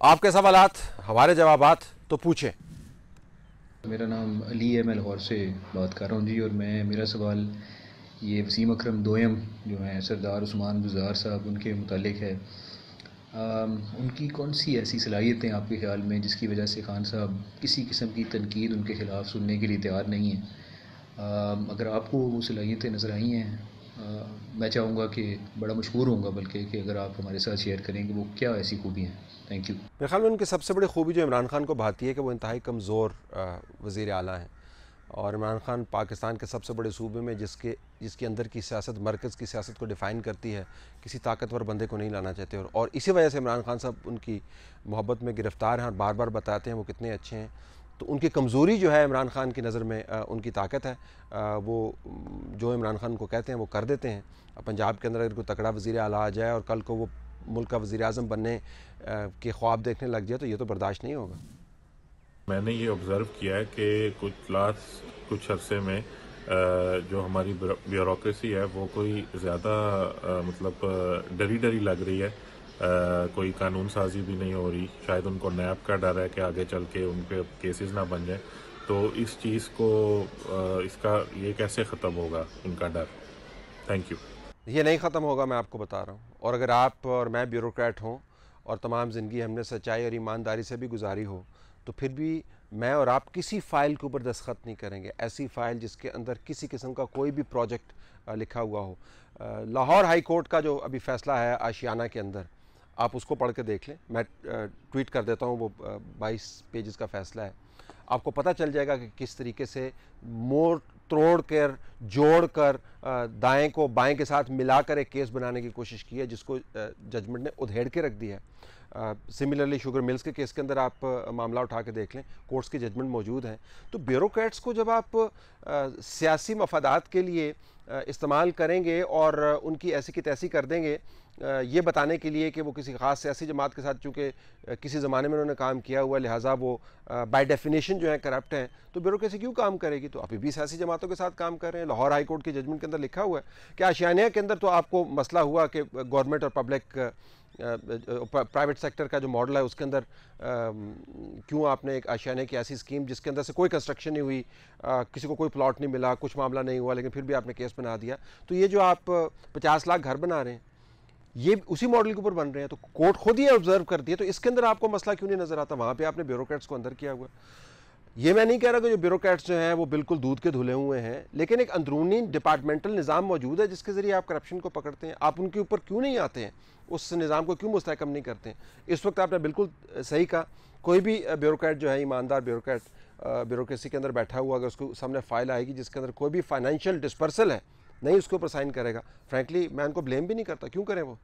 آپ کے سوالات ہمارے جوابات تو پوچھیں میرا نام علی ہے میں لاہور سے بات کر رہا ہوں جی اور میں میرا سوال یہ وسیم اکرم دویم جو ہیں سردار عثمان گزار صاحب ان کے متعلق ہے ان کی کون سی ایسی صلاحیتیں آپ کے خیال میں جس کی وجہ سے خان صاحب کسی قسم کی تنقید ان کے خلاف سننے کے لیے تیار نہیں ہیں اگر آپ کو وہ صلاحیتیں نظر آئی ہیں میں چاہوں گا کہ بڑا مشہور ہوں گا بلکہ کہ اگر آپ ہمارے ساتھ شیئر کریں گے وہ کیا ایسی خوبی ہیں تھینک یو میرے خیال میں ان کی سب سے بڑی خوبی جو عمران خان کو بھاتی ہے کہ وہ انتہائی کمزور وزیر اعلیٰ ہیں اور عمران خان پاکستان کے سب سے بڑے صوبے میں جس کے جس کے اندر کی سیاست مرکز کی سیاست کو ڈیفائن کرتی ہے کسی طاقتور بندے کو نہیں لانا چاہتے اور اسی وجہ سے عمران خان صاحب ان کی محبت میں گرفتار ہیں اور بار بار بتاتے ہیں وہ کتنے اچھے ہیں تو ان کی کمزوری جو ہے عمران خان کی نظر میں ان کی طاقت ہے وہ جو عمران خان کو کہتے ہیں وہ کر دیتے ہیں پنجاب کے اندر اگر کوئی تکڑا وزیر اعلیٰ آ جائے اور کل کو وہ ملک کا وزیر اعظم بننے کے خواب دیکھنے لگ جائے تو یہ تو برداشت نہیں ہوگا میں نے یہ آبزرو کیا ہے کہ کچھ لاسٹ کچھ عرصے میں جو ہماری بیوروکریسی ہے وہ کوئی زیادہ مطلب ڈری ڈری لگ رہی ہے کوئی قانون سازی بھی نہیں ہو رہی شاید ان کو نیب کا ڈر ہے کہ آگے چل کے ان کے کیسز نہ بن جائیں تو اس چیز کو اس کا یہ کیسے ختم ہوگا ان کا ڈر تھینک یو یہ نہیں ختم ہوگا میں آپ کو بتا رہا ہوں اور اگر آپ اور میں بیوروکریٹ ہوں اور تمام زندگی ہم نے سچائی اور ایمانداری سے بھی گزاری ہو تو پھر بھی میں اور آپ کسی فائل کے اوپر دستخط نہیں کریں گے ایسی فائل جس کے اندر کسی قسم کا کوئی بھی پروجیکٹ لکھا ہوا ہو لاہور ہائی کورٹ کا جو ابھی فیصلہ ہے آشیانہ کے اندر آپ اس کو پڑھ کے دیکھ لیں میں ٹویٹ کر دیتا ہوں وہ بائیس پیجز کا فیصلہ ہے آپ کو پتہ چل جائے گا کہ کس طریقے سے مور توڑ کر جوڑ کر دائیں کو بائیں کے ساتھ ملا کر ایک کیس بنانے کی کوشش کی ہے جس کو ججمنٹ نے ادھیڑ کے رکھ دی ہے سملرلی شوگر ملز کے کیس کے اندر آپ معاملہ اٹھا کے دیکھ لیں کورٹس کے ججمنٹ موجود ہیں تو بیوروکریٹس کو جب آپ سیاسی مفادات کے لیے استعمال کریں گے اور ان کی ایسی کی تیسی کر دیں گے یہ بتانے کے لیے کہ وہ کسی خاص سیاسی جماعت کے ساتھ چونکہ کسی زمانے میں انہوں نے کام کیا ہوا لہٰذا وہ بائی ڈیفینیشن جو ہیں کرپٹ ہیں تو بیوروکریسی کیوں کام کرے گی تو ابھی بھی سیاسی جماعتوں کے ساتھ کام کر رہے ہیں لاہور ہائی کورٹ کے ججمنٹ کے اندر اندر لکھا ہوا ہے کہ آشیانیہ کے اندر تو آپ کو مسئلہ ہوا کہ گورنمنٹ اور پبلک پرائیویٹ سیکٹر کا جو ماڈل ہے اس کے اندر کیوں آپ نے ایک آشیانے کی ایسی سکیم جس کے اندر سے کوئی کنسٹرکشن نہیں ہوئی کسی کو کوئی پلاٹ نہیں ملا کچھ معاملہ نہیں ہوا لیکن پھر بھی آپ نے کیس بنا دیا تو یہ جو آپ پچاس لاکھ گھر بنا رہے ہیں یہ اسی ماڈل کے اوپر بن رہے ہیں تو کورٹ خود ہی آبزرو کر دیا تو اس کے اندر آپ کو مسئلہ کیوں نہیں نظر آتا وہاں پہ آپ نے بیوروکریٹس کو اندر کیا ہوا یہ میں نہیں کہہ رہا کہ جو بیوروکریٹس جو ہیں وہ بالکل دودھ کے دھلے ہوئے ہیں لیکن ایک اندرونی ڈپارٹمنٹل نظام موجود ہے جس کے ذریعے آپ کرپشن کو پکڑتے ہیں آپ ان کے اوپر کیوں نہیں آتے ہیں اس نظام کو کیوں مستحکم نہیں کرتے ہیں اس وقت آپ نے بالکل صحیح کہا کوئی بھی بیوروکریٹ جو ہے ایماندار بیوروکریٹ بیوروکریسی کے اندر بیٹھا ہوا اگر اس کو سامنے فائل آئے گی جس کے اندر کوئی بھی فائنینشیل ڈسپرسل ہے نہیں اس کے اوپر سائن کرے گا فرینکلی میں ان کو بلیم بھی نہیں کرتا کیوں کریں وہ